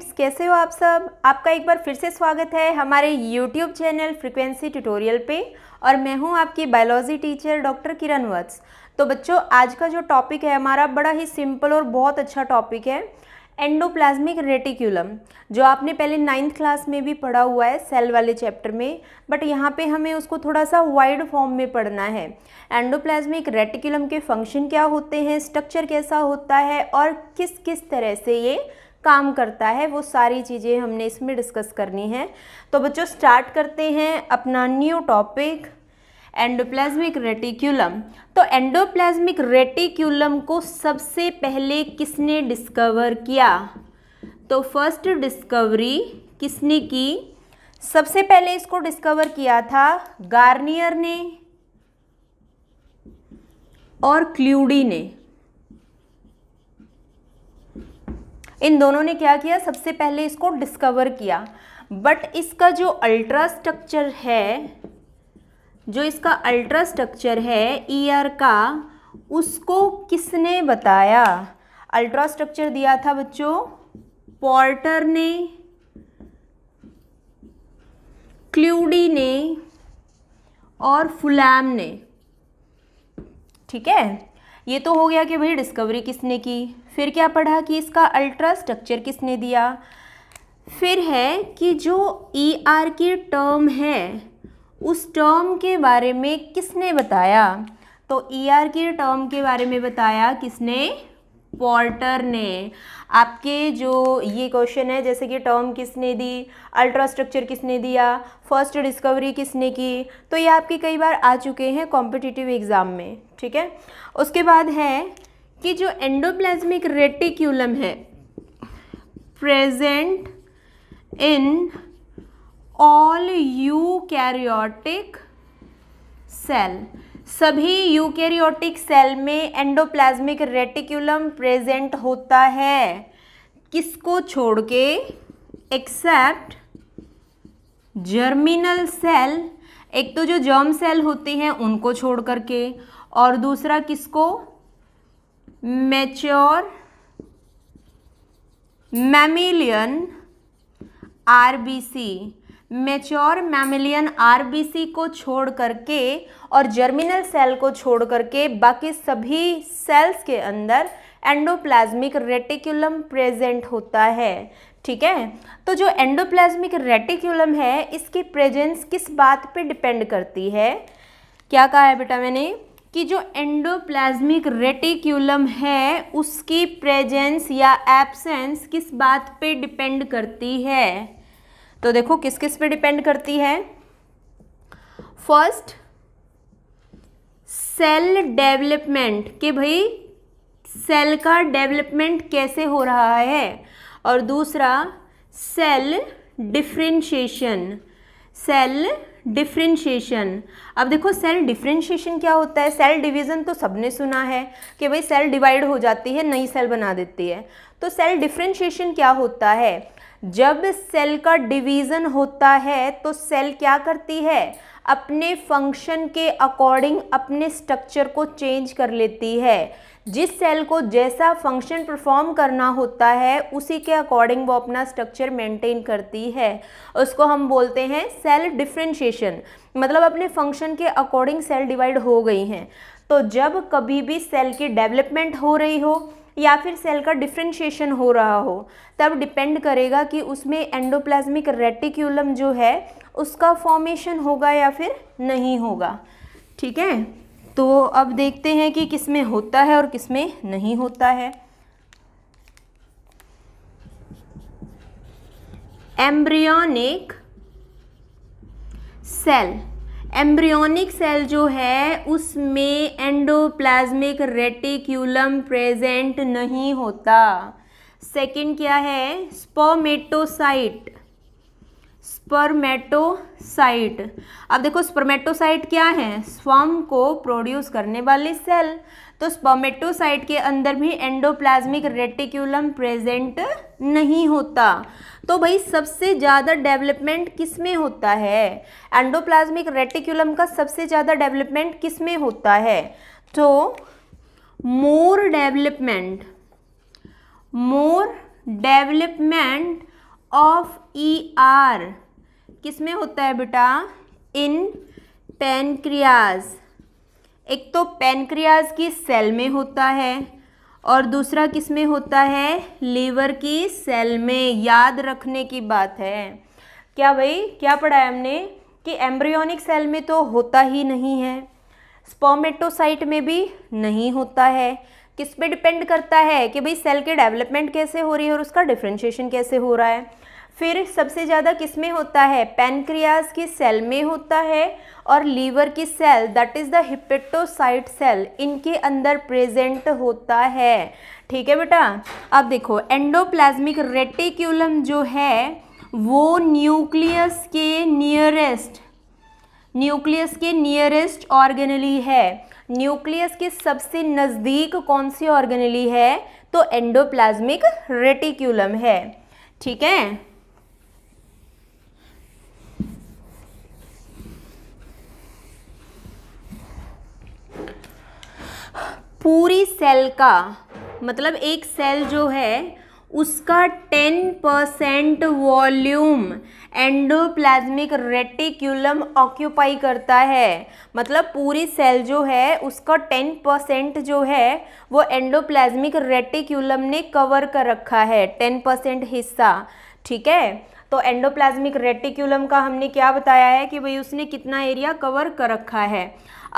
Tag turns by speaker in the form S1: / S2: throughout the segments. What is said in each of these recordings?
S1: Friends कैसे हो आप सब आपका एक बार फिर से स्वागत है हमारे यूट्यूब चैनल फ्रिक्वेंसी ट्यूटोरियल पे और मैं हूं आपकी biology teacher doctor Kiran Vats तो बच्चों आज का जो टॉपिक है हमारा बड़ा ही सिंपल और बहुत अच्छा टॉपिक है एंडोप्लाज्मिक रेटिकुलम जो आपने पहले नाइन्थ क्लास में भी पढ़ा हुआ है सेल वाले चैप्टर में बट यहाँ पे हमें उसको थोड़ा सा वाइड फॉर्म में पढ़ना है एंडोप्लाज्मिक रेटिकुलम के फंक्शन क्या होते हैं स्ट्रक्चर कैसा होता है और किस किस तरह से ये काम करता है वो सारी चीज़ें हमने इसमें डिस्कस करनी है तो बच्चों स्टार्ट करते हैं अपना न्यू टॉपिक एंडोप्लाज्मिक रेटिक्यूलम तो एंडोप्लाज्मिक रेटिक्यूलम को सबसे पहले किसने डिस्कवर किया तो फर्स्ट डिस्कवरी किसने की सबसे पहले इसको डिस्कवर किया था गार्नियर ने और क्ल्यूडी ने इन दोनों ने क्या किया सबसे पहले इसको डिस्कवर किया बट इसका जो अल्ट्रा स्ट्रक्चर है जो इसका अल्ट्रा स्ट्रक्चर है ईआर e का उसको किसने बताया अल्ट्रा स्ट्रक्चर दिया था बच्चों पॉर्टर ने क्ल्यूडी ने और फुलैम ने ठीक है ये तो हो गया कि भाई डिस्कवरी किसने की फिर क्या पढ़ा कि इसका अल्ट्रा स्ट्रक्चर किसने दिया फिर है कि जो ई e आर की टर्म है उस टर्म के बारे में किसने बताया तो ई e आर की टर्म के बारे में बताया किसने पॉर्टर ने आपके जो ये क्वेश्चन है जैसे कि टर्म किसने दी अल्ट्रा स्ट्रक्चर किसने दिया फर्स्ट डिस्कवरी किसने की तो ये आपके कई बार आ चुके हैं कॉम्पिटिटिव एग्ज़ाम में ठीक है उसके बाद है कि जो एंडोप्लाज्मिक रेटिक्यूलम है present in all eukaryotic cell सभी यूकेरियोटिक सेल में एंडोप्लाज्मिक रेटिकुलम प्रेजेंट होता है किसको छोड़ के एक्सेप्ट जर्मिनल सेल एक तो जो जर्म सेल होती हैं उनको छोड़ करके और दूसरा किसको mature mammalian RBC mature mammalian RBC को छोड़ करके और जर्मिनल सेल को छोड़ करके बाकी सभी सेल्स के अंदर एंडोप्लाज्मिक रेटिकुलम प्रेजेंट होता है ठीक है तो जो एंडोप्लाज्मिक रेटिकुलम है इसकी प्रेजेंस किस बात पे डिपेंड करती है क्या कहा है बेटा मैंने कि जो एंडोप्लाज्मिक रेटिकुलम है उसकी प्रेजेंस या एब्सेंस किस बात पे डिपेंड करती है तो देखो किस किस पे डिपेंड करती है फर्स्ट सेल डेवलपमेंट कि भाई सेल का डेवलपमेंट कैसे हो रहा है और दूसरा सेल डिफ्रेंशिएशन सेल डिफ्रेंशिएशन अब देखो सेल डिफ्रेंशिएशन क्या होता है सेल डिवीज़न तो सबने सुना है कि भाई सेल डिवाइड हो जाती है नई सेल बना देती है तो सेल डिफ्रेंशिएशन क्या होता है जब सेल का डिवीज़न होता है तो सेल क्या करती है अपने फंक्शन के अकॉर्डिंग अपने स्ट्रक्चर को चेंज कर लेती है जिस सेल को जैसा फंक्शन परफॉर्म करना होता है उसी के अकॉर्डिंग वो अपना स्ट्रक्चर मेंटेन करती है उसको हम बोलते हैं सेल डिफ्रेंशिएशन मतलब अपने फंक्शन के अकॉर्डिंग सेल डिवाइड हो गई हैं तो जब कभी भी सेल की डेवलपमेंट हो रही हो या फिर सेल का डिफ्रेंशिएशन हो रहा हो तब डिपेंड करेगा कि उसमें एंडोप्लाज्मिक रेटिक्यूलम जो है उसका फॉर्मेशन होगा या फिर नहीं होगा ठीक है तो अब देखते हैं कि किस में होता है और किस में नहीं होता है एम्ब्रियोनिक सेल एम्ब्रियोनिक सेल जो है उसमें एंडोप्लाज्मिक रेटिक्यूलम प्रेजेंट नहीं होता सेकंड क्या है स्पोमेटोसाइट स्पर्मेटोसाइट अब देखो स्पर्मेटोसाइट क्या है स्वम को प्रोड्यूस करने वाले सेल तो स्पर्मेटोसाइट के अंदर भी एंडोप्लाज्मिक रेटिक्यूलम प्रेजेंट नहीं होता तो भाई सबसे ज़्यादा डेवलपमेंट किस में होता है एंडोप्लाज्मिक रेटिक्यूलम का सबसे ज़्यादा डेवलपमेंट किस में होता है तो more development more development of E R किस में होता है बेटा इन पेनक्रियाज एक तो पेनक्रियाज की सेल में होता है और दूसरा किस में होता है लीवर की सेल में याद रखने की बात है क्या भाई क्या पढ़ा है हमने कि एम्ब्रियोनिक सेल में तो होता ही नहीं है स्पोमेटोसाइट में भी नहीं होता है किस पे डिपेंड करता है कि भाई सेल के डेवलपमेंट कैसे हो रही है और उसका डिफ्रेंशिएशन कैसे हो रहा है फिर सबसे ज़्यादा किस में होता है पेनक्रियाज की सेल में होता है और लीवर की cell that is the hepatocyte cell इनके अंदर प्रेजेंट होता है ठीक है बेटा अब देखो एंडोप्लाज्मिक रेटिक्यूलम जो है वो न्यूक्लियस के नियरेस्ट न्यूक्लियस के नियरेस्ट ऑर्गेनली है न्यूक्लियस के सबसे नज़दीक कौन सी ऑर्गेनली है तो एंडोप्लाज्मिक रेटिक्यूलम है ठीक है पूरी सेल का मतलब एक सेल जो है उसका 10 percent volume endoplasmic reticulum occupy करता है मतलब पूरी सेल जो है उसका 10 परसेंट जो है वो एंडोप्लाज्मिक रेटिकुलम ने कवर कर रखा है 10 परसेंट हिस्सा ठीक है तो एंडोप्लाज्मिक रेटिक्यूलम का हमने क्या बताया है कि भाई उसने कितना एरिया कवर कर रखा है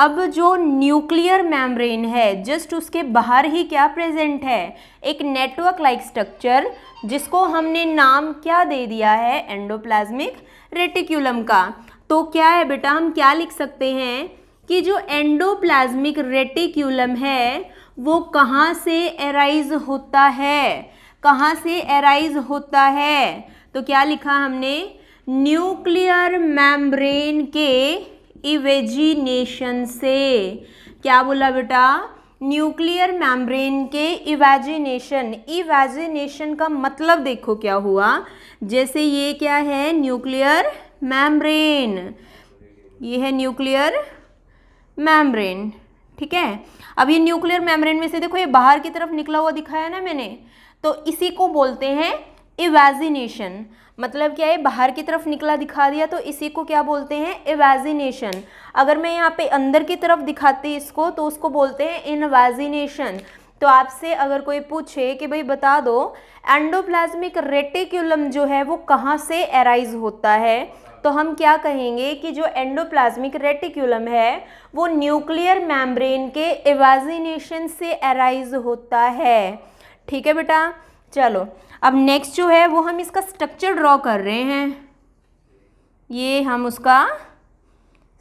S1: अब जो न्यूक्लियर मैम्ब्रेन है जस्ट उसके बाहर ही क्या प्रेजेंट है एक नेटवर्क लाइक स्ट्रक्चर जिसको हमने नाम क्या दे दिया है एंडोप्लाज्मिक रेटिक्यूलम का तो क्या है बेटा हम क्या लिख सकते हैं कि जो एंडोप्लाज्मिक रेटिक्यूलम है वो कहाँ से एराइज होता है कहाँ से एराइज होता है तो क्या लिखा हमने न्यूक्लियर मैम्ब्रेन के इवेजिनेशन से क्या बोला बेटा न्यूक्लियर मैम्ब्रेन के इवेजिनेशन इवेजिनेशन का मतलब देखो क्या हुआ जैसे ये क्या है न्यूक्लियर मैम्ब्रेन ये है न्यूक्लियर मैम्ब्रेन ठीक है अब ये न्यूक्लियर मैम्ब्रेन में से देखो ये बाहर की तरफ निकला हुआ दिखाया ना मैंने तो इसी को बोलते हैं इवेजिनेशन मतलब क्या है बाहर की तरफ निकला दिखा दिया तो इसी को क्या बोलते हैं इवेजिनेशन अगर मैं यहाँ पे अंदर की तरफ दिखाती इसको तो उसको बोलते हैं इनवेजिनेशन तो आपसे अगर कोई पूछे कि भाई बता दो एंडोप्लाज्मिक रेटिक्यूलम जो है वो कहाँ से एराइज होता है तो हम क्या कहेंगे कि जो एंडोप्लाज्मिक रेटिक्यूलम है वो न्यूक्लियर मैम्ब्रेन के इवेजिनेशन से एराइज होता है ठीक है बेटा चलो अब नेक्स्ट जो है वो हम इसका स्ट्रक्चर ड्रॉ कर रहे हैं ये हम उसका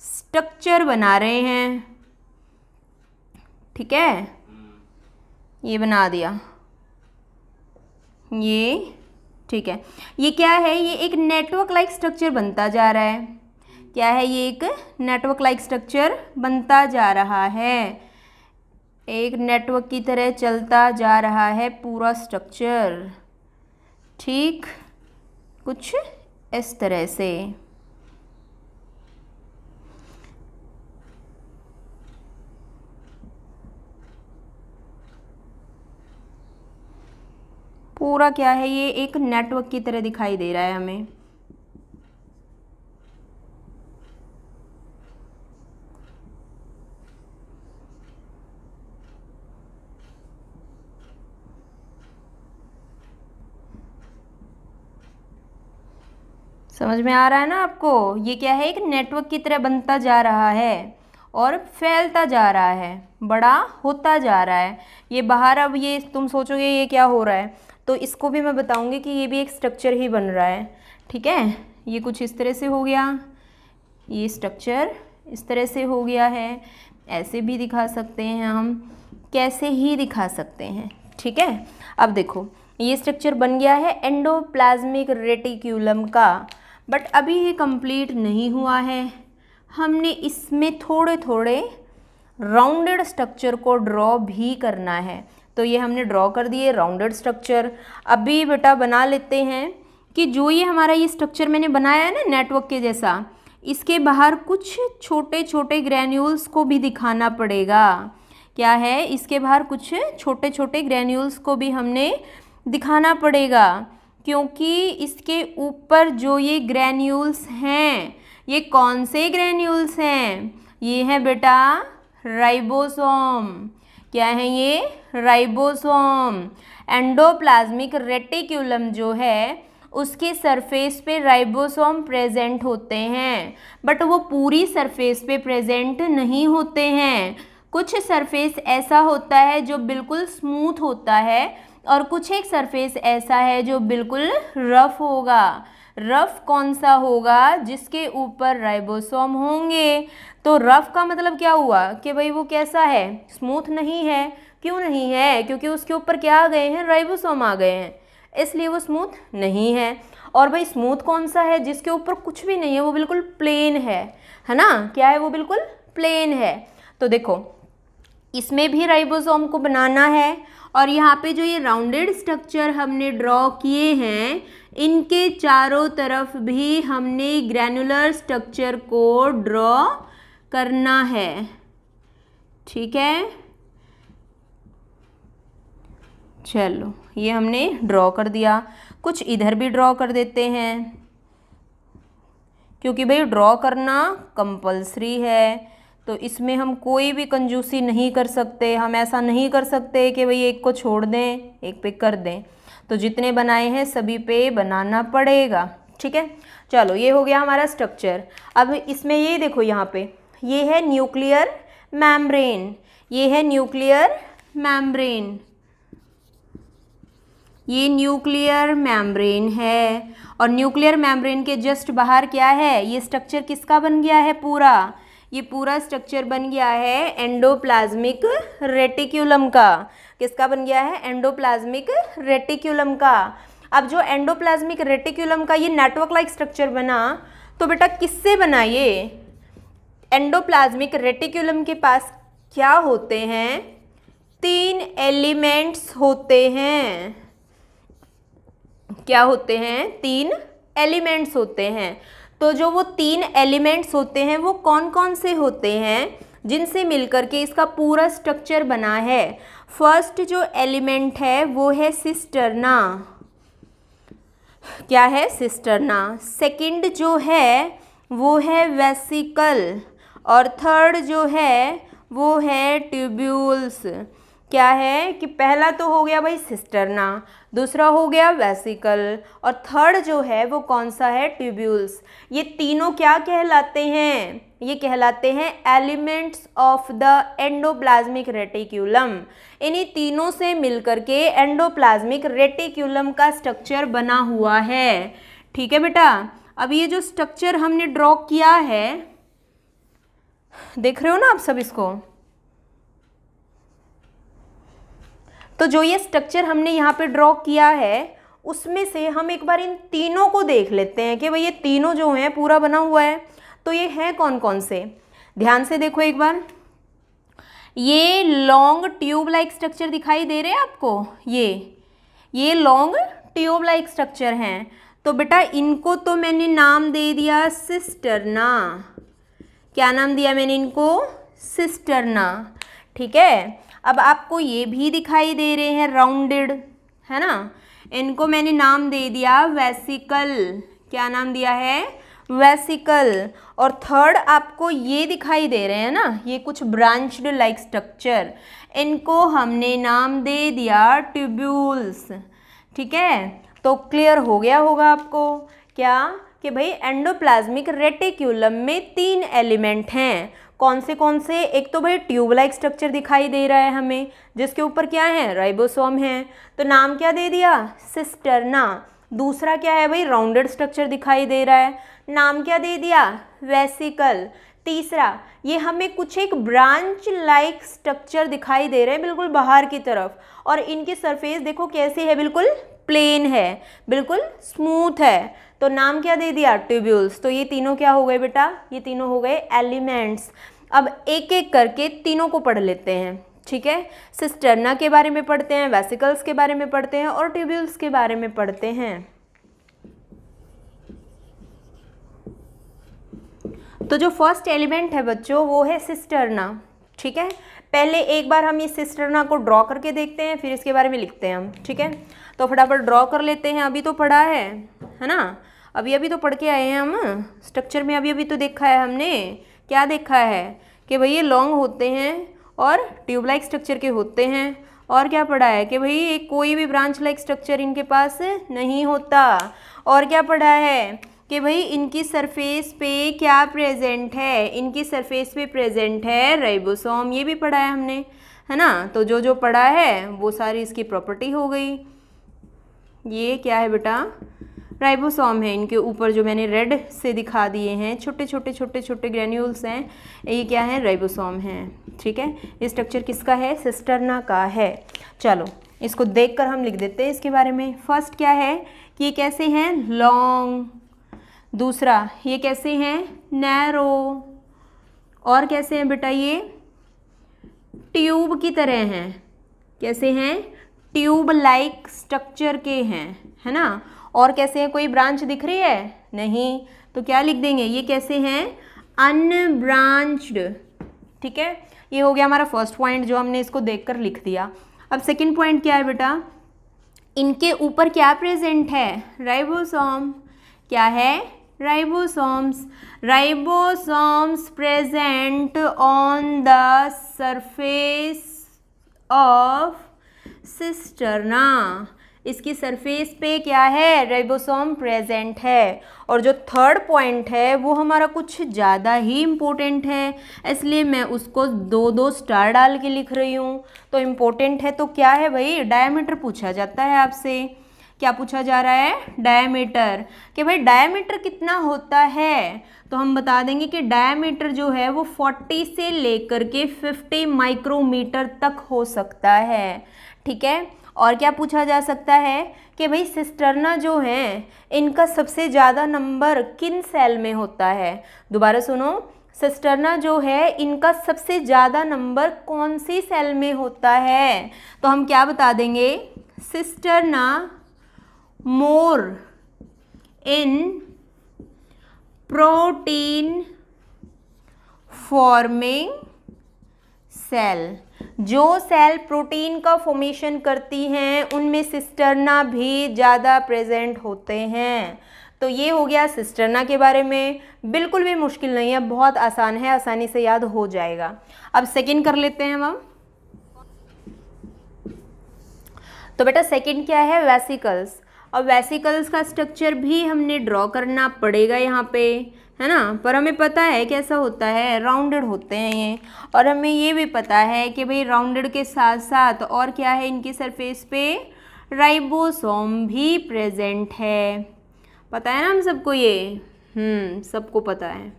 S1: स्ट्रक्चर बना रहे हैं ठीक है ये बना दिया ये ठीक है ये क्या है ये एक नेटवर्क लाइक स्ट्रक्चर बनता जा रहा है क्या है ये एक नेटवर्क लाइक स्ट्रक्चर बनता जा रहा है एक नेटवर्क की तरह चलता जा रहा है पूरा स्ट्रक्चर ठीक कुछ इस तरह से पूरा क्या है ये एक नेटवर्क की तरह दिखाई दे रहा है हमें समझ में आ रहा है ना आपको ये क्या है एक नेटवर्क की तरह बनता जा रहा है और फैलता जा रहा है बड़ा होता जा रहा है ये बाहर अब ये तुम सोचोगे ये क्या हो रहा है तो इसको भी मैं बताऊंगी कि ये भी एक स्ट्रक्चर ही बन रहा है ठीक है ये कुछ इस तरह से हो गया ये स्ट्रक्चर इस तरह से हो गया है ऐसे भी दिखा सकते हैं हम कैसे ही दिखा सकते हैं ठीक है अब देखो ये स्ट्रक्चर बन गया है एंडोप्लाज्मिक रेटिक्यूलम का बट अभी ये कंप्लीट नहीं हुआ है हमने इसमें थोड़े थोड़े राउंडेड स्ट्रक्चर को ड्रॉ भी करना है तो ये हमने ड्रॉ कर दिए राउंडेड स्ट्रक्चर अभी बेटा बना लेते हैं कि जो ये हमारा ये स्ट्रक्चर मैंने बनाया है ना नेटवर्क के जैसा इसके बाहर कुछ छोटे छोटे ग्रैन्यूल्स को भी दिखाना पड़ेगा क्या है इसके बाहर कुछ छोटे छोटे ग्रैन्यूल्स को भी हमने दिखाना पड़ेगा क्योंकि इसके ऊपर जो ये ग्रैन्यूल्स हैं ये कौन से ग्रैन्यूल्स हैं ये हैं बेटा राइबोसोम क्या है ये राइबोसोम एंडोप्लाज्मिक रेटिक्यूलम जो है उसके सरफेस पे राइबोसोम प्रेजेंट होते हैं बट वो पूरी सरफेस पे प्रेजेंट नहीं होते हैं कुछ सरफेस ऐसा होता है जो बिल्कुल स्मूथ होता है और कुछ एक सरफेस ऐसा है जो बिल्कुल रफ होगा रफ कौन सा होगा जिसके ऊपर राइबोसोम होंगे तो रफ का मतलब क्या हुआ कि भाई वो कैसा है स्मूथ नहीं है क्यों नहीं है क्योंकि उसके ऊपर क्या आ गए हैं राइबोसोम आ गए हैं इसलिए वो स्मूथ नहीं है और भाई स्मूथ कौन सा है जिसके ऊपर कुछ भी नहीं है वो बिल्कुल प्लेन है है ना क्या है वो बिल्कुल प्लेन है तो देखो इसमें भी राइबोसोम को बनाना है और यहाँ पे जो ये राउंडेड स्ट्रक्चर हमने ड्रॉ किए हैं इनके चारों तरफ भी हमने ग्रैनुलर स्ट्रक्चर को ड्रॉ करना है ठीक है चलो ये हमने ड्रॉ कर दिया कुछ इधर भी ड्रॉ कर देते हैं क्योंकि भाई ड्रॉ करना कंपलसरी है तो इसमें हम कोई भी कंजूसी नहीं कर सकते हम ऐसा नहीं कर सकते कि भाई एक को छोड़ दें एक पे कर दें तो जितने बनाए हैं सभी पे बनाना पड़ेगा ठीक है चलो ये हो गया हमारा स्ट्रक्चर अब इसमें ये देखो यहाँ पे ये है न्यूक्लियर मैम्ब्रेन ये है न्यूक्लियर मैम्ब्रेन ये न्यूक्लियर मैम्ब्रेन है और न्यूक्लियर मैम्ब्रेन के जस्ट बाहर क्या है ये स्ट्रक्चर किसका बन गया है पूरा ये पूरा स्ट्रक्चर बन गया है एंडोप्लाज्मिक रेटिक्यूलम का किसका बन गया है एंडोप्लाज्मिक रेटिक्यूलम का अब जो एंडोप्लाज्मिक रेटिक्यूलम का ये नेटवर्क लाइक स्ट्रक्चर बना तो बेटा किससे बना ये एंडोप्लाज्मिक रेटिक्यूलम के पास क्या होते हैं तीन एलिमेंट्स होते हैं क्या होते हैं तीन एलिमेंट्स होते हैं तो जो वो तीन एलिमेंट्स होते हैं वो कौन कौन से होते हैं जिनसे मिलकर के इसका पूरा स्ट्रक्चर बना है फर्स्ट जो एलिमेंट है वो है सिस्टरना क्या है सिस्टरना सेकंड जो है वो है वेसिकल और थर्ड जो है वो है ट्यूब्यूल्स क्या है कि पहला तो हो गया भाई सिस्टरना दूसरा हो गया वेसिकल और थर्ड जो है वो कौन सा है ट्यूब्यूल्स ये तीनों क्या कहलाते हैं ये कहलाते हैं elements of the endoplasmic reticulum इन्हीं तीनों से मिलकर के एंडोप्लाज्मिक रेटिक्यूलम का स्ट्रक्चर बना हुआ है ठीक है बेटा अब ये जो स्ट्रक्चर हमने ड्रॉ किया है देख रहे हो ना आप सब इसको तो जो ये स्ट्रक्चर हमने यहाँ पे ड्रॉ किया है उसमें से हम एक बार इन तीनों को देख लेते हैं कि भाई ये तीनों जो हैं पूरा बना हुआ है तो ये हैं कौन कौन से ध्यान से देखो एक बार ये लॉन्ग ट्यूब लाइक स्ट्रक्चर दिखाई दे रहे हैं आपको ये ये लॉन्ग ट्यूब लाइक स्ट्रक्चर हैं तो बेटा इनको तो मैंने नाम दे दिया सिस्टरना क्या नाम दिया मैंने इनको सिस्टरना ठीक है अब आपको ये भी दिखाई दे रहे हैं राउंडेड है ना इनको मैंने नाम दे दिया वेसिकल क्या नाम दिया है वेसिकल और थर्ड आपको ये दिखाई दे रहे हैं ना ये कुछ ब्रांचड लाइक स्ट्रक्चर इनको हमने नाम दे दिया ट्यूब्यूल्स ठीक है तो क्लियर हो गया होगा आपको क्या कि भाई एंडोप्लाज्मिक रेटिक्यूलम में तीन एलिमेंट हैं कौन से कौन से एक तो भाई ट्यूबलाइक स्ट्रक्चर दिखाई दे रहा है हमें जिसके ऊपर क्या है राइबोसोम है तो नाम क्या दे दिया सिस्टरना दूसरा क्या है भाई राउंडेड स्ट्रक्चर दिखाई दे रहा है नाम क्या दे दिया वेसिकल तीसरा ये हमें कुछ एक ब्रांच लाइक स्ट्रक्चर दिखाई दे रहे हैं बिल्कुल बाहर की तरफ और इनकी सरफेस देखो कैसी है बिल्कुल प्लेन है बिल्कुल स्मूथ है तो नाम क्या दे दिया ट्यूब्यूल्स तो ये तीनों क्या हो गए बेटा ये तीनों हो गए एलिमेंट्स अब एक एक करके तीनों को पढ़ लेते हैं ठीक है सिस्टर्ना के बारे में पढ़ते हैं वेसिकल्स के बारे में पढ़ते हैं और ट्यूब्यूल्स के बारे में पढ़ते हैं तो जो फर्स्ट एलिमेंट है बच्चों वो है सिस्टरना ठीक है पहले एक बार हम ये सिस्टरना को ड्रॉ करके देखते हैं फिर इसके बारे में लिखते हैं हम ठीक है तो फटाफट ड्रॉ कर लेते हैं अभी तो पढ़ा है है ना अभी अभी तो पढ़ के आए हैं हम स्ट्रक्चर में अभी अभी तो देखा है हमने क्या देखा है कि भाई ये लॉन्ग होते हैं और ट्यूब लाइक स्ट्रक्चर के होते हैं और क्या पढ़ा है कि भाई एक कोई भी ब्रांच लाइक स्ट्रक्चर इनके पास नहीं होता और क्या पढ़ा है कि भाई इनकी सरफेस पे क्या प्रेजेंट है इनकी सरफेस पे प्रेजेंट है राइबोसोम ये भी पढ़ा है हमने है ना तो जो जो पढ़ा है वो सारी इसकी प्रॉपर्टी हो गई ये क्या है बेटा राइबोसोम है इनके ऊपर जो मैंने रेड से दिखा दिए हैं छोटे छोटे छोटे छोटे ग्रेन्यूल्स हैं ये क्या है राइबोसोम हैं ठीक है ये स्ट्रक्चर किसका है सिस्टरना का है चलो इसको देखकर हम लिख देते हैं इसके बारे में फर्स्ट क्या है कि ये कैसे हैं लॉन्ग दूसरा ये कैसे हैं नैरो और कैसे हैं बेटा ये ट्यूब की तरह हैं कैसे हैं ट्यूब लाइक स्ट्रक्चर के हैं है ना और कैसे हैं कोई ब्रांच दिख रही है नहीं तो क्या लिख देंगे ये कैसे हैं अनब्रांच्ड ठीक है ये हो गया हमारा फर्स्ट पॉइंट जो हमने इसको देखकर लिख दिया अब सेकंड पॉइंट क्या है बेटा इनके ऊपर क्या प्रेजेंट है राइबोसोम क्या है ribosomes ribosomes present on the surface of cisterna इसकी सरफेस पे क्या है रेबोसोम प्रेजेंट है और जो थर्ड पॉइंट है वो हमारा कुछ ज़्यादा ही इम्पोर्टेंट है इसलिए मैं उसको दो दो स्टार डाल के लिख रही हूँ तो इम्पोर्टेंट है तो क्या है भाई डायमीटर पूछा जाता है आपसे क्या पूछा जा रहा है डायमीटर कि भाई डायमीटर कितना होता है तो हम बता देंगे कि डायमीटर जो है वो 40 से लेकर के 50 माइक्रोमीटर तक हो सकता है ठीक है और क्या पूछा जा सकता है कि भाई सिस्टरना जो हैं इनका सबसे ज़्यादा नंबर किन सेल में होता है दोबारा सुनो सिस्टरना जो है इनका सबसे ज़्यादा नंबर कौन सी सेल में होता है तो हम क्या बता देंगे cisterna more in protein forming cell जो सेल प्रोटीन का फॉर्मेशन करती हैं उनमें सिस्टरना भी ज़्यादा प्रेजेंट होते हैं तो ये हो गया सिस्टरना के बारे में बिल्कुल भी मुश्किल नहीं है बहुत आसान है आसानी से याद हो जाएगा अब सेकंड कर लेते हैं हम तो बेटा सेकंड क्या है वेसिकल्स और वेसिकल्स का स्ट्रक्चर भी हमने ड्रॉ करना पड़ेगा यहाँ पे है ना पर हमें पता है कैसा होता है राउंडेड होते हैं ये और हमें ये भी पता है कि भाई राउंडेड के साथ साथ और क्या है इनकी सरफेस पे राइबोसोम भी प्रेजेंट है पता है ना हम सबको ये हम्म, सबको पता है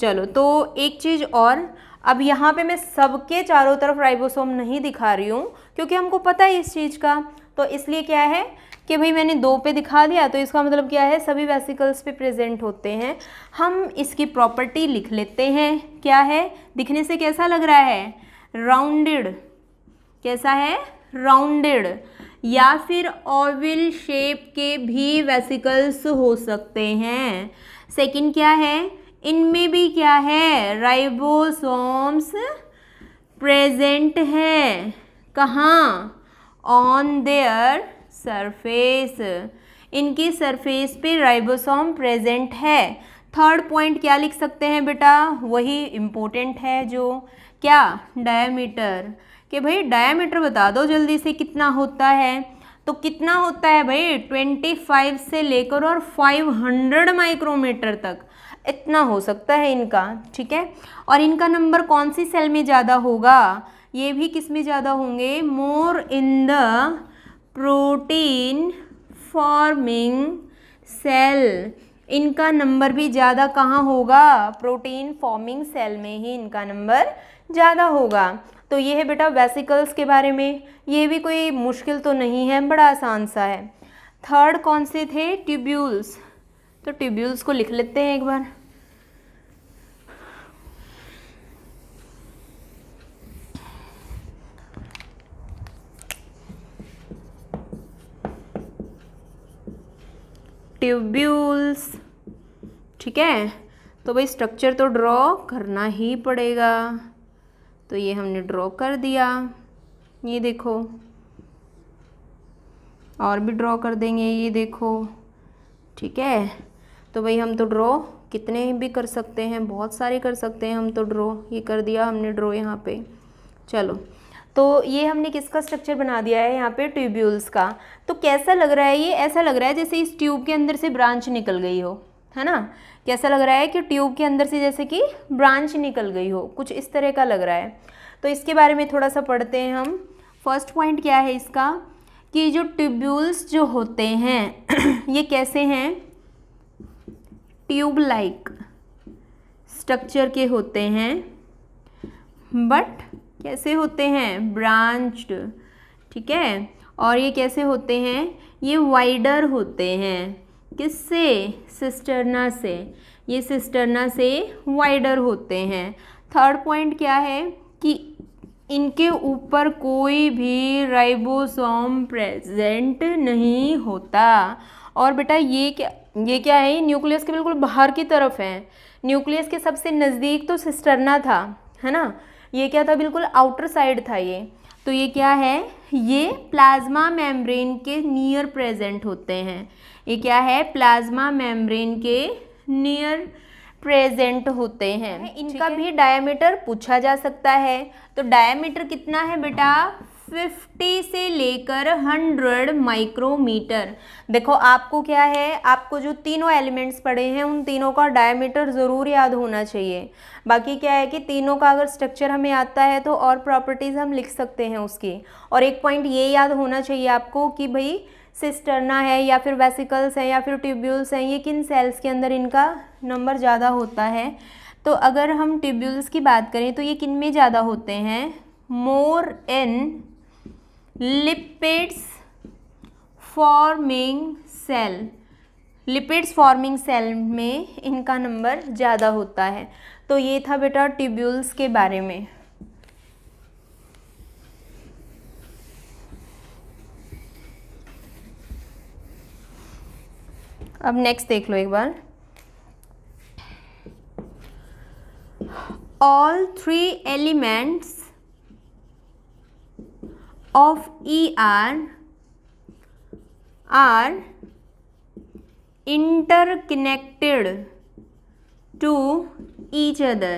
S1: चलो तो एक चीज़ और अब यहाँ पे मैं सबके चारों तरफ राइबोसोम नहीं दिखा रही हूँ क्योंकि हमको पता है इस चीज़ का तो इसलिए क्या है कि भाई मैंने दो पे दिखा दिया तो इसका मतलब क्या है सभी वेसिकल्स पे प्रेजेंट होते हैं हम इसकी प्रॉपर्टी लिख लेते हैं क्या है दिखने से कैसा लग रहा है राउंडेड कैसा है राउंडेड या फिर ओविल शेप के भी वेसिकल्स हो सकते हैं सेकंड क्या है इनमें भी क्या है राइबोसोम्स प्रेजेंट है कहाँ ऑन देयर सरफेस इनकी सरफेस पे राइबोसोम प्रेजेंट है थर्ड पॉइंट क्या लिख सकते हैं बेटा वही इम्पोर्टेंट है जो क्या डायमीटर कि भाई डायमीटर बता दो जल्दी से कितना होता है तो कितना होता है भाई 25 से लेकर और 500 माइक्रोमीटर तक इतना हो सकता है इनका ठीक है और इनका नंबर कौन सी सेल में ज़्यादा होगा ये भी किस में ज़्यादा होंगे more in the protein forming cell इनका नंबर भी ज़्यादा कहाँ होगा प्रोटीन फॉर्मिंग सेल में ही इनका नंबर ज़्यादा होगा तो ये है बेटा वेसिकल्स के बारे में ये भी कोई मुश्किल तो नहीं है बड़ा आसान सा है थर्ड कौन से थे ट्यूब्यूल्स तो ट्यूब्यूल्स को लिख लेते हैं एक बार ट्यूब्यूल्स ठीक है तो भाई स्ट्रक्चर तो ड्रॉ करना ही पड़ेगा तो ये हमने ड्रॉ कर दिया ये देखो और भी ड्रॉ कर देंगे ये देखो ठीक है तो भाई हम तो ड्रॉ कितने भी कर सकते हैं बहुत सारे कर सकते हैं हम तो ड्रॉ ये कर दिया हमने ड्रॉ यहाँ पे चलो तो ये हमने किसका स्ट्रक्चर बना दिया है यहाँ पे ट्यूब्यूल्स का तो कैसा लग रहा है ये ऐसा लग रहा है जैसे इस ट्यूब के अंदर से ब्रांच निकल गई हो है ना कैसा लग रहा है कि ट्यूब के अंदर से जैसे कि ब्रांच निकल गई हो कुछ इस तरह का लग रहा है तो इसके बारे में थोड़ा सा पढ़ते हैं हम फर्स्ट पॉइंट क्या है इसका कि जो ट्यूब्यूल्स जो होते हैं ये कैसे हैं ट्यूब लाइक स्ट्रक्चर के होते हैं बट कैसे होते हैं ब्रांच्ड ठीक है और ये कैसे होते हैं ये वाइडर होते हैं किससे सिस्टरना से ये सिस्टरना से वाइडर होते हैं थर्ड पॉइंट क्या है कि इनके ऊपर कोई भी राइबोसोम प्रेजेंट नहीं होता और बेटा ये क्या ये क्या है न्यूक्लियस के बिल्कुल बाहर की तरफ है न्यूक्लियस के सबसे नज़दीक तो सिस्टरना था है ना ये क्या था बिल्कुल आउटर साइड था ये तो ये क्या है ये प्लाज्मा मेम्ब्रेन के नियर प्रेजेंट होते हैं ये क्या है प्लाज्मा मेम्ब्रेन के नियर प्रेजेंट होते हैं इनका भी डायमीटर पूछा जा सकता है तो डायमीटर कितना है बेटा 50 से लेकर 100 माइक्रोमीटर देखो आपको क्या है आपको जो तीनों एलिमेंट्स पड़े हैं उन तीनों का डायमीटर ज़रूर याद होना चाहिए बाकी क्या है कि तीनों का अगर स्ट्रक्चर हमें आता है तो और प्रॉपर्टीज़ हम लिख सकते हैं उसकी और एक पॉइंट ये याद होना चाहिए आपको कि भाई सिस्टरना है या फिर वेसिकल्स हैं या फिर ट्यूब्यूल्स हैं ये किन सेल्स के अंदर इनका नंबर ज़्यादा होता है तो अगर हम ट्यूब्यूल्स की बात करें तो ये किन में ज़्यादा होते हैं more in lipids forming cell lipids forming cell में इनका नंबर ज़्यादा होता है तो ये था बेटा ट्यूब्यूल्स के बारे में अब नेक्स्ट देख लो एक बार all three elements of ER are interconnected to each other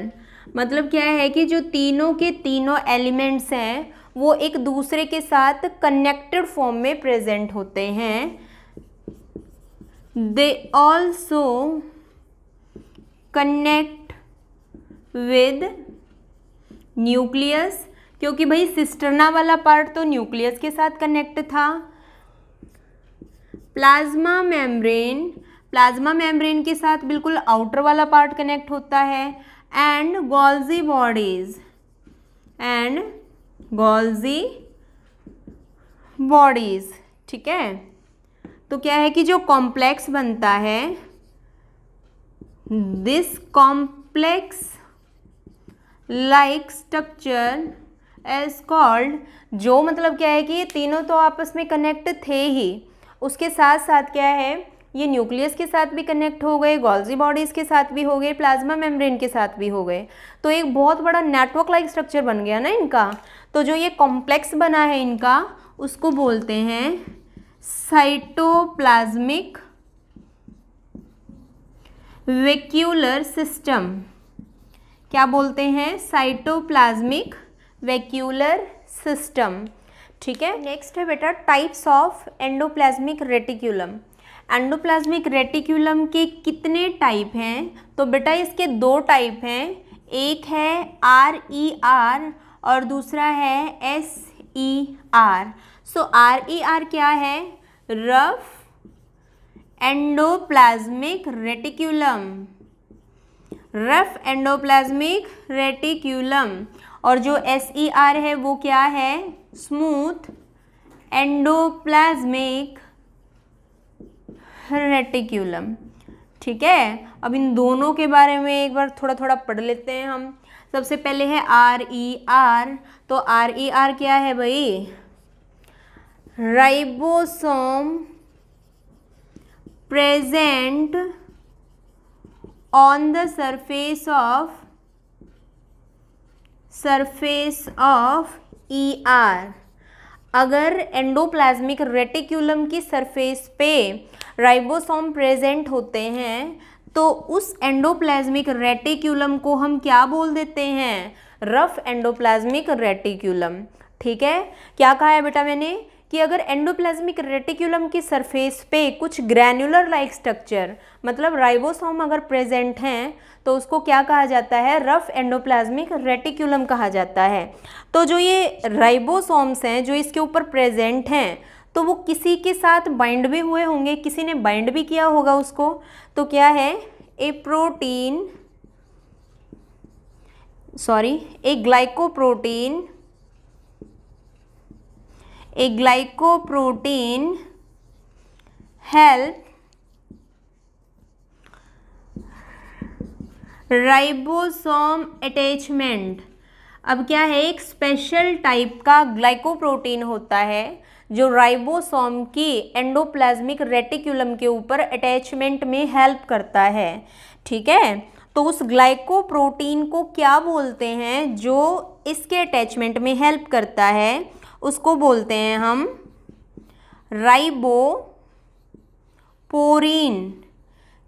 S1: मतलब क्या है कि जो तीनों के तीनों एलिमेंट्स हैं वो एक दूसरे के साथ कनेक्टेड फॉर्म में प्रेजेंट होते हैं they also connect with nucleus क्योंकि भाई सिस्टरना वाला पार्ट तो न्यूक्लियस के साथ कनेक्ट था प्लाज्मा मेम्ब्रेन प्लाज्मा मेम्ब्रेन के साथ बिल्कुल आउटर वाला पार्ट कनेक्ट होता है and Golgi bodies and Golgi bodies ठीक है तो क्या है कि जो कॉम्प्लेक्स बनता है this complex like structure as called जो मतलब क्या है कि ये तीनों तो आपस में कनेक्ट थे ही उसके साथ साथ क्या है ये न्यूक्लियस के साथ भी कनेक्ट हो गए गॉल्जी बॉडीज़ के साथ भी हो गए प्लाज्मा मेम्ब्रेन के साथ भी हो गए तो एक बहुत बड़ा नेटवर्क लाइक स्ट्रक्चर बन गया ना इनका तो जो ये कॉम्प्लेक्स बना है इनका उसको बोलते हैं साइटोप्लाज्मिक वेक्यूलर सिस्टम क्या बोलते हैं साइटोप्लाज्मिक वेक्यूलर सिस्टम ठीक है नेक्स्ट है बेटा types of endoplasmic reticulum endoplasmic reticulum के कितने टाइप हैं तो बेटा इसके दो टाइप हैं एक है आर ई आर और दूसरा है S E R so R E R क्या है rough endoplasmic reticulum rough endoplasmic reticulum और जो एस ई आर है वो क्या है स्मूथ एंडोप्लाज्मिक रेटिक्यूलम ठीक है अब इन दोनों के बारे में एक बार थोड़ा थोड़ा पढ़ लेते हैं हम सबसे पहले है आर ई आर तो आर ई आर क्या है भाई ribosome present on the surface of surface of E R अगर एंडोप्लाज्मिक रेटिक्यूलम की सरफेस पे राइबोसोम प्रेजेंट होते हैं तो उस एंडोप्लाज्मिक रेटिक्यूलम को हम क्या बोल देते हैं रफ एंडोप्लाज्मिक रेटिक्यूलम ठीक है क्या कहा है बेटा मैंने कि अगर एंडोप्लाज्मिक रेटिकुलम की सरफेस पे कुछ ग्रैन्युलर लाइक स्ट्रक्चर मतलब राइबोसोम अगर प्रेजेंट हैं तो उसको क्या कहा जाता है रफ एंडोप्लाज्मिक रेटिकुलम कहा जाता है तो जो ये राइबोसोम्स हैं जो इसके ऊपर प्रेजेंट हैं तो वो किसी के साथ बाइंड भी हुए होंगे किसी ने बाइंड भी किया होगा उसको तो क्या है a protein sorry a glycoprotein a glycoprotein help ribosome attachment अब क्या है एक स्पेशल टाइप का ग्लाइकोप्रोटीन होता है जो राइबोसोम की एंडोप्लाज्मिक रेटिकुलम के ऊपर अटैचमेंट में हेल्प करता है ठीक है तो उस ग्लाइकोप्रोटीन को क्या बोलते हैं जो इसके अटैचमेंट में हेल्प करता है उसको बोलते हैं हम राइबोपोरिन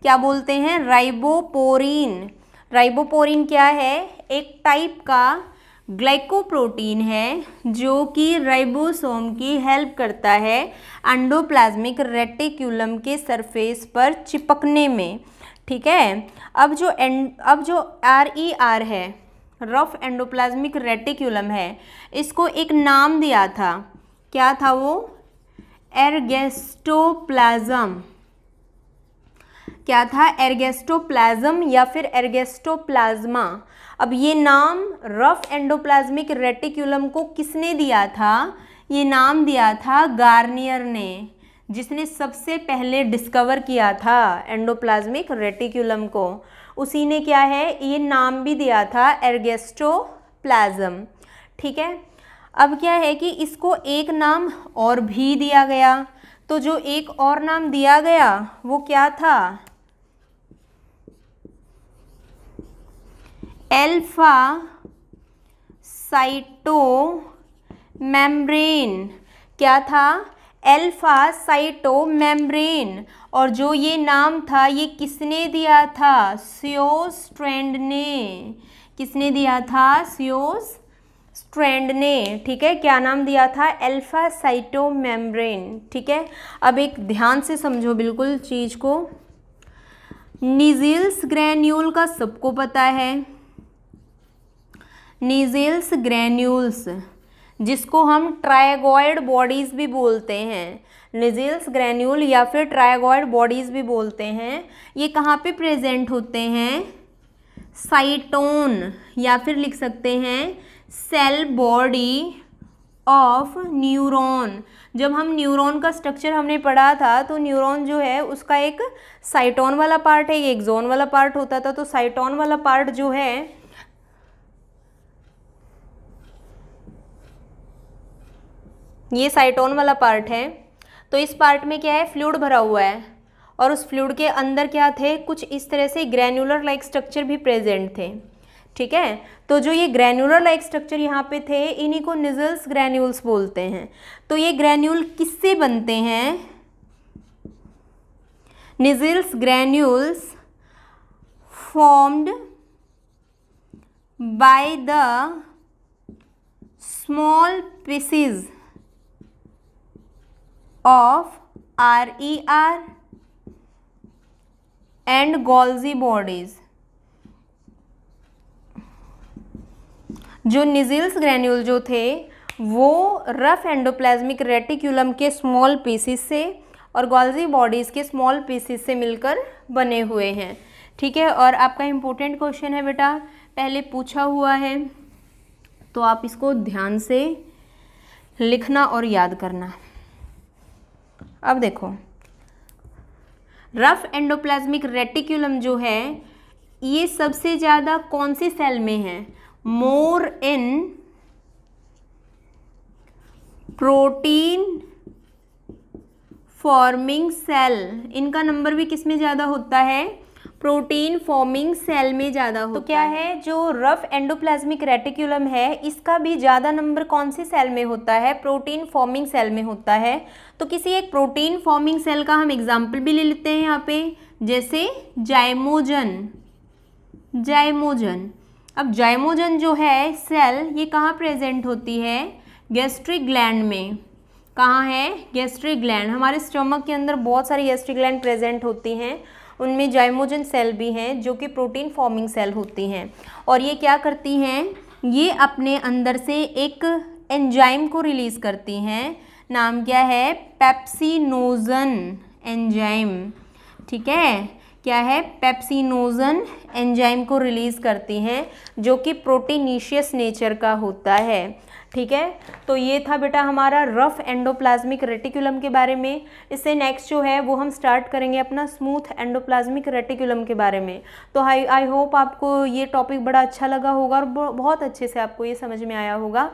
S1: क्या बोलते हैं राइबोपोरिन राइबोपोरिन क्या है एक टाइप का ग्लाइकोप्रोटीन है जो कि राइबोसोम की हेल्प करता है अंडोप्लाज्मिक रेटिकुलम के सरफेस पर चिपकने में ठीक है अब जो एंड अब जो आर ई आर है रफ एंडोप्लाज्मिक रेटिक्यूलम है इसको एक नाम दिया था क्या था वो एर्गेस्टोप्लाज्म क्या था एर्गेस्टोप्लाज्म या फिर एर्गेस्टोप्लाज्मा अब ये नाम रफ एंडोप्लाज्मिक रेटिक्यूलम को किसने दिया था ये नाम दिया था गार्नियर ने जिसने सबसे पहले डिस्कवर किया था एंडोप्लाज्मिक रेटिक्यूलम को उसी ने क्या है ये नाम भी दिया था एर्गेस्टोप्लाज्म ठीक है अब क्या है कि इसको एक नाम और भी दिया गया तो जो एक और नाम दिया गया वो क्या था एल्फा साइटो मेम्ब्रेन क्या था एल्फा साइटो मेम्ब्रेन और जो ये नाम था ये किसने दिया था सियोस ट्रेंड ने किसने दिया था सियोस स्ट्रैंड ने ठीक है क्या नाम दिया था एल्फा साइटो मेम्ब्रेन ठीक है अब एक ध्यान से समझो बिल्कुल चीज़ को निजिल्स ग्रैन्यूल का सबको पता है निजिल्स ग्रैन्यूल्स जिसको हम ट्राइगॉयड बॉडीज़ भी बोलते हैं निजिल्स ग्रैन्यूल या फिर ट्राइगॉयड बॉडीज़ भी बोलते हैं ये कहाँ पे प्रेजेंट होते हैं साइटोन या फिर लिख सकते हैं सेल बॉडी ऑफ न्यूरॉन जब हम न्यूरॉन का स्ट्रक्चर हमने पढ़ा था तो न्यूरॉन जो है उसका एक साइटोन वाला पार्ट है ये एक्जोन वाला पार्ट होता था तो साइटोन वाला पार्ट जो है ये साइटोन वाला पार्ट है तो इस पार्ट में क्या है फ्लूड भरा हुआ है और उस फ्लूड के अंदर क्या थे कुछ इस तरह से ग्रैनुलर लाइक स्ट्रक्चर भी प्रेजेंट थे ठीक है तो जो ये ग्रैनुलर लाइक स्ट्रक्चर यहाँ पे थे इन्हीं को निजल्स ग्रैन्यूल्स बोलते हैं तो ये ग्रैन्यूल किससे बनते हैं निजल्स granules formed by the small pieces of RER e and Golgi bodies. जो निजिल्स ग्रेन्यूल जो थे वो रफ एंडोप्लाज्मिक रेटिकुलम के स्मॉल पीसीस से और गॉल्जी बॉडीज़ के स्मॉल पीसीस से मिलकर बने हुए हैं ठीक है और आपका इम्पोर्टेंट क्वेश्चन है बेटा पहले पूछा हुआ है तो आप इसको ध्यान से लिखना और याद करना अब देखो रफ एंडोप्लाज्मिक रेटिकुलम जो है ये सबसे ज़्यादा कौन से सेल में है more in protein forming cell इनका नंबर भी किस में ज़्यादा होता है प्रोटीन फॉर्मिंग सेल में ज़्यादा तो होता तो क्या है, जो रफ एंडोप्लाज्मिक रेटिकुलम है इसका भी ज़्यादा नंबर कौन सी सेल में होता है प्रोटीन फॉर्मिंग सेल में होता है तो किसी एक प्रोटीन फॉर्मिंग सेल का हम एग्जाम्पल भी ले लेते हैं यहाँ पे जैसे जाइमोजन जाइमोजन अब जाइमोजन जो है सेल ये कहाँ प्रेजेंट होती है गैस्ट्रिक ग्लैंड में कहाँ है गैस्ट्रिक ग्लैंड हमारे स्टमक के अंदर बहुत सारी गैस्ट्रिक ग्लैंड प्रेजेंट होती हैं उनमें जाइमोजन सेल भी हैं जो कि प्रोटीन फॉर्मिंग सेल होती हैं और ये क्या करती हैं ये अपने अंदर से एक एंजाइम को रिलीज़ करती हैं नाम क्या है पेप्सिनोजन एंजाइम ठीक है क्या है पेप्सिनोजन एंजाइम को रिलीज़ करती हैं जो कि प्रोटीनिशियस नेचर का होता है ठीक है तो ये था बेटा हमारा रफ एंडोप्लाज्मिक रेटिकुलम के बारे में इससे नेक्स्ट जो है वो हम स्टार्ट करेंगे अपना स्मूथ एंडोप्लाज्मिक रेटिकुलम के बारे में तो आई आई होप आपको ये टॉपिक बड़ा अच्छा लगा होगा और बहुत अच्छे से आपको ये समझ में आया होगा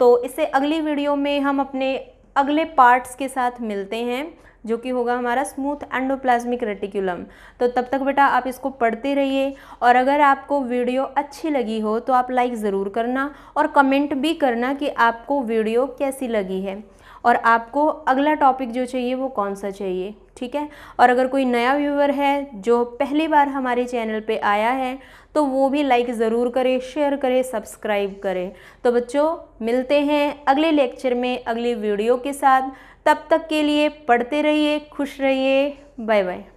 S1: तो इससे अगली वीडियो में हम अपने अगले पार्ट्स के साथ मिलते हैं जो कि होगा हमारा स्मूथ एंडोप्लाज्मिक रेटिकुलम तो तब तक बेटा आप इसको पढ़ते रहिए और अगर आपको वीडियो अच्छी लगी हो तो आप लाइक ज़रूर करना और कमेंट भी करना कि आपको वीडियो कैसी लगी है और आपको अगला टॉपिक जो चाहिए वो कौन सा चाहिए ठीक है और अगर कोई नया व्यूवर है जो पहली बार हमारे चैनल पे आया है तो वो भी लाइक ज़रूर करे शेयर करे सब्सक्राइब करे तो बच्चों मिलते हैं अगले लेक्चर में अगली वीडियो के साथ तब तक के लिए पढ़ते रहिए खुश रहिए बाय बाय